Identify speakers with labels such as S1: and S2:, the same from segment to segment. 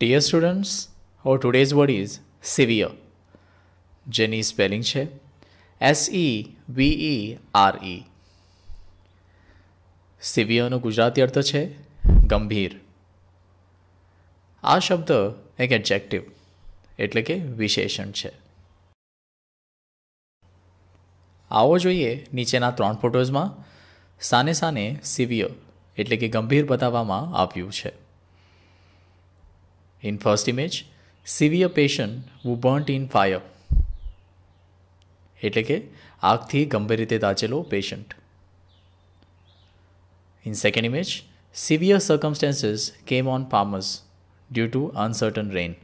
S1: Dear students or today's word is severe જેની spelling છે S E V E R E સિવિયરનો ગુજરાતી અર્થ છે ગંભીર આ શબ્દ એક એડજેક્ટિવ એટલે કે વિશેષણ છે આવો જોઈએ નીચેના ત્રણ ફોટોઝમાં સાને સાને સિવિયર એટલે કે ગંભીર બતાવવામાં આવ્યું છે In first image, severe patient who burnt in fire એટલે કે આગથી ગંભીર રીતે દાચેલો patient in second image severe circumstances came on farmers due to uncertain rain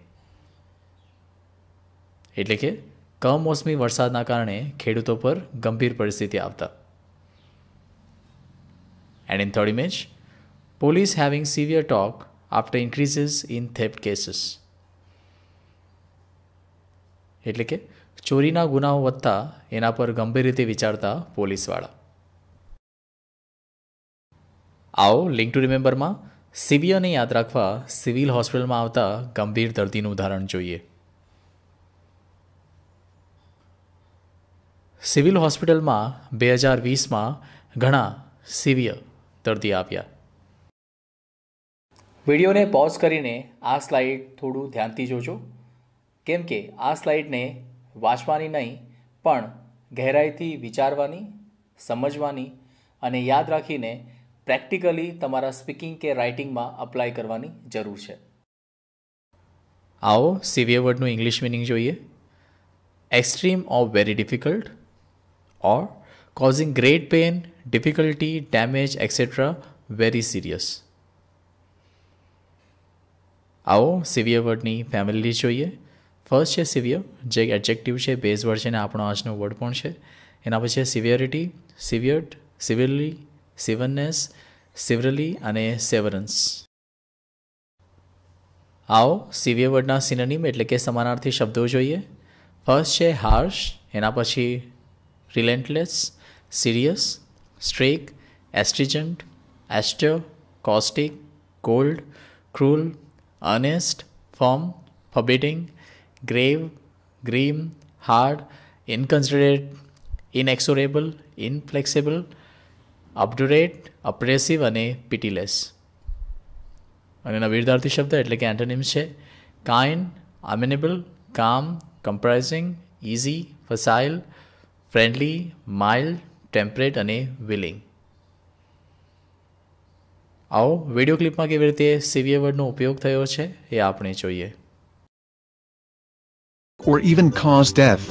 S1: એટલે કે કમોસમી વરસાદના કારણે ખેડૂતો પર ગંભીર પરિસ્થિતિ આવતા and in third image police having severe talk after increases in theft cases એટલે કે ચોરીના ગુનાઓ વધતા એના પર ગંભીર રીતે વિચારતા પોલીસવાળા આવો લિંક ટુ રિમેમ્બરમાં સિવિયરને યાદ રાખવા સિવિલ હોસ્પિટલમાં આવતા ગંભીર દર્દીનું ઉદાહરણ જોઈએ સિવિલ હોસ્પિટલમાં બે હજાર વીસમાં ઘણા સિવિયર દર્દી આવ્યા વિડીયોને પોઝ કરીને આ સ્લાઇડ થોડું ધ્યાનથી જોજો કેમ કે આ સ્લાઇડને વાંચવાની નહીં પણ ગહેરાઈથી વિચારવાની સમજવાની અને યાદ રાખીને પ્રેક્ટિકલી તમારા સ્પીકિંગ કે રાઇટિંગમાં અપ્લાય કરવાની જરૂર છે આવો સિવિયર વર્ડનું ઇંગ્લિશ મિનિંગ જોઈએ extreme of very difficult or causing great pain difficulty damage etc very serious આવો સિવિયર વર્ડની ફેમિલી જોઈએ ફર્સ્ટ છે સિવિયર જે એડજેક્ટિવ છે બેઝ વર્ડ છે ને આપણો આજનો વર્ડ પણ છે એના પછી સિવિયરિટી સિવિયર્ડ સિવિરલી સિવનનેસ સિવરલી અને સેવરન્સ આવો સિવિયર વર્ડના સિનોનિમ એટલે કે સમાનાર્થી શબ્દો જોઈએ ફર્સ્ટ છે હાર્શ એના પછી relentless serious strict astringent austere caustic cold cruel earnest, firm, forbidding, grave, grim, hard, inconsiderate, inexorable, inflexible, obdurate, oppressive અને pitiless. અને એના વિરુદ્ધાર્થી શબ્દ એટલે કે એન્ટોનિમ્સ છે kind amenable calm compromising easy facile friendly mild temperate અને વિલિંગ આવો video ક્લિપમાં કેવી રીતે સીવીએ વર્ડનો ઉપયોગ થયો છે એ આપણે જોઈએ or even cause death.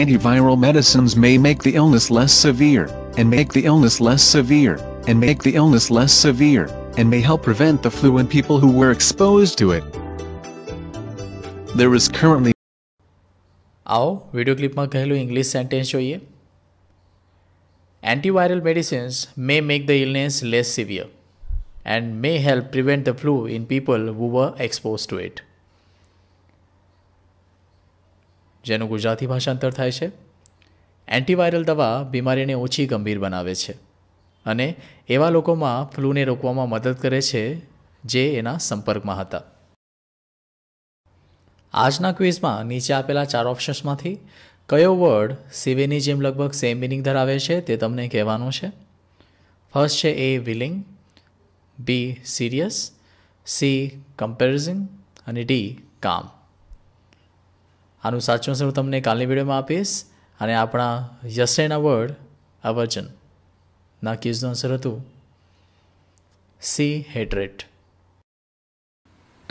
S1: Antiviral medicines may make the illness less severe, and make the illness less severe, and make the illness less severe, and may help prevent the flu in people who were exposed to it. There is currently આવો video ક્લિપમાં કહેલું English sentence જોઈએ Antiviral medicines may make the illness less severe and may help prevent the flu in people who were exposed to it. જેનું ગુજરાતી ભાષાંતર થાય છે antiviral દવા બીમારીને ઓછી ગંભીર બનાવે છે અને એવા લોકોમાં ફ્લૂને રોકવામાં મદદ કરે છે જે એના સંપર્કમાં હતા આજના ક્વિઝમાં નીચે આપેલા ચાર ઓપ્શન્સમાંથી કયો વર્ડ સિવેની જેમ લગભગ સેમ મિનિંગ ધરાવે છે તે તમને કહેવાનું છે ફર્સ્ટ છે A willing B serious C comparison અને ડી કામ આનું સાચું સર હું તમને કાલની વિડીયોમાં આપીશ અને આપણા યસેના વર્ડ અવર્જન ના કીઝનું આન્સર હતું સી હેડરેટ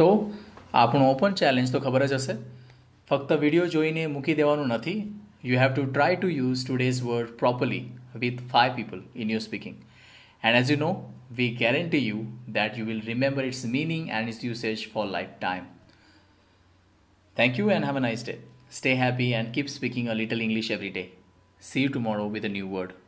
S1: તો આપણું ઓપન ચેલેન્જ તો ખબર જ હશે ફક્ત વિડીયો જોઈને મૂકી દેવાનું nathi, you have to try to use today's word properly with five people in your speaking. And as you know, we guarantee you that you will remember its meaning and its usage for lifetime. Thank you and have a nice day. Stay happy and keep speaking a little English every day. See you tomorrow with a new word.